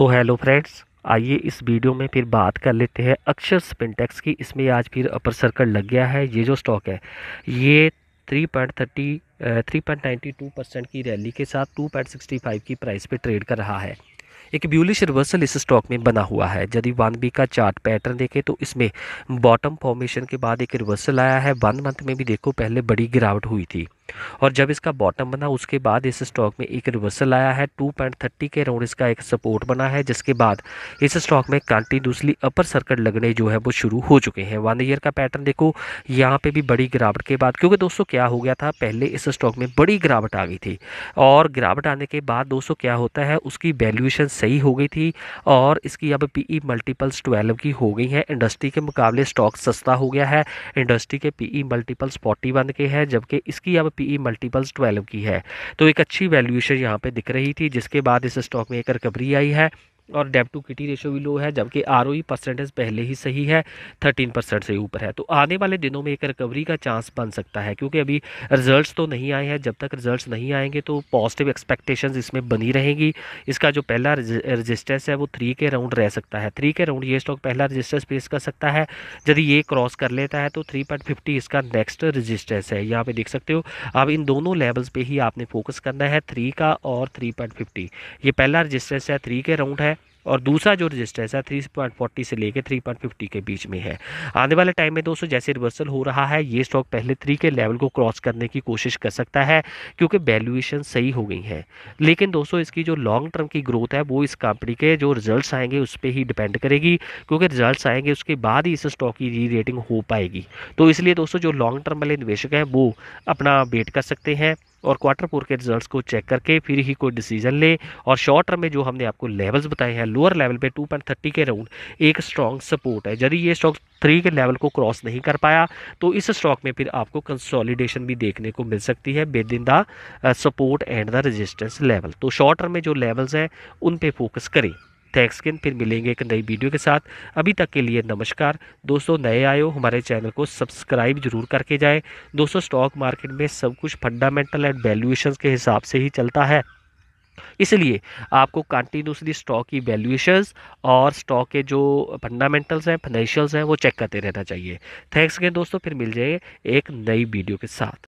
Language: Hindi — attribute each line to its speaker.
Speaker 1: तो हेलो फ्रेंड्स आइए इस वीडियो में फिर बात कर लेते हैं अक्षर स्पिनटेक्स की इसमें आज फिर अपर सर्कल लग गया है ये जो स्टॉक है ये three point thirty three point ninety two percent की रैली के साथ टू पॉइंट सिक्सटी फाइव की प्राइस पे ट्रेड कर रहा है एक ब्यूलिश रिवर्सल इस स्टॉक में बना हुआ है यदि वन बी का चार्ट पैटर्न देखें तो इसमें बॉटम फॉर्मेशन के बाद एक रिवर्सल आया है वन मंथ में भी देखो पहले बड़ी गिरावट हुई थी और जब इसका बॉटम बना उसके बाद इस स्टॉक में एक रिवर्सल आया है टू पॉइंट थर्टी के अराउंड इसका एक सपोर्ट बना है जिसके बाद इस स्टॉक में कंटिन्यूसली अपर सर्कट लगने जो है वो शुरू हो चुके हैं वन ईयर का पैटर्न देखो यहाँ पर भी बड़ी गिरावट के बाद क्योंकि दोस्तों क्या हो गया था पहले इस स्टॉक में बड़ी गिरावट आ गई थी और गिरावट आने के बाद दोस्तों क्या होता है उसकी वैल्यूएशन सही हो गई थी और इसकी अब ई मल्टीपल्स ट्वेल्व की हो गई है इंडस्ट्री के मुकाबले स्टॉक सस्ता हो गया है इंडस्ट्री के ई मल्टीपल्स फोर्टी वन के हैं जबकि इसकी अब पी मल्टीपल्स ट्वेल्व की है तो एक अच्छी वैल्यूएशन यहाँ पर दिख रही थी जिसके बाद इस स्टॉक में एक रिकवरी आई है और डेब टू किटी रेशो भी लो है जबकि आर परसेंटेज पहले ही सही है थर्टीन परसेंट से ऊपर है तो आने वाले दिनों में एक रिकवरी का चांस बन सकता है क्योंकि अभी रिजल्ट्स तो नहीं आए हैं जब तक रिजल्ट्स नहीं आएंगे तो पॉजिटिव एक्सपेक्टेशंस इसमें बनी रहेंगी इसका जो पहला रजिस्टेंस है वो थ्री के राउंड रह सकता है थ्री के राउंड ये स्टॉक पहला रजिस्टेंस पेश कर सकता है यदि ये क्रॉस कर लेता है तो थ्री इसका नेक्स्ट रजिस्टेंस है यहाँ पर देख सकते हो अब इन दोनों लेवल्स पर ही आपने फोकस करना है थ्री का और थ्री ये पहला रजिस्टेंस है थ्री के राउंड है और दूसरा जो रजिस्टर है थ्री पॉइंट फोर्टी से लेकर थ्री पॉइंट फिफ्टी के बीच में है आने वाले टाइम में दोस्तों जैसे रिवर्सल हो रहा है ये स्टॉक पहले थ्री के लेवल को क्रॉस करने की कोशिश कर सकता है क्योंकि वैल्यूएशन सही हो गई है लेकिन दोस्तों इसकी जो लॉन्ग टर्म की ग्रोथ है वो इस कंपनी के जो रिजल्ट आएंगे उस पर ही डिपेंड करेगी क्योंकि रिजल्ट आएंगे उसके बाद ही इस स्टॉक की री रेटिंग हो पाएगी तो इसलिए दोस्तों जो लॉन्ग टर्म वाले निवेशक हैं वो अपना वेट कर सकते हैं और क्वार्टर फोर के रिजल्ट्स को चेक करके फिर ही कोई डिसीजन ले और शॉर्ट टर्म में जो हमने आपको लेवल्स बताए हैं लोअर लेवल पे 2.30 के राउंड एक स्ट्रॉन्ग सपोर्ट है यदि ये स्टॉक थ्री के लेवल को क्रॉस नहीं कर पाया तो इस स्टॉक में फिर आपको कंसोलिडेशन भी देखने को मिल सकती है within the support and the resistance level तो शॉर्ट टर्म में जो लेवल्स हैं उन पर फोकस करें थैंक्स किन फिर मिलेंगे एक नई वीडियो के साथ अभी तक के लिए नमस्कार दोस्तों नए आए हो हमारे चैनल को सब्सक्राइब जरूर करके जाएं दोस्तों स्टॉक मार्केट में सब कुछ फंडामेंटल एंड वैल्यूएशन के हिसाब से ही चलता है इसलिए आपको कंटिन्यूसली स्टॉक की वैल्यूएशंस और स्टॉक के जो फंडामेंटल्स हैं फाइनेंशियल्स हैं वो चेक करते रहना चाहिए थैंक्स अगेन दोस्तों फिर मिल जाइए एक नई वीडियो के साथ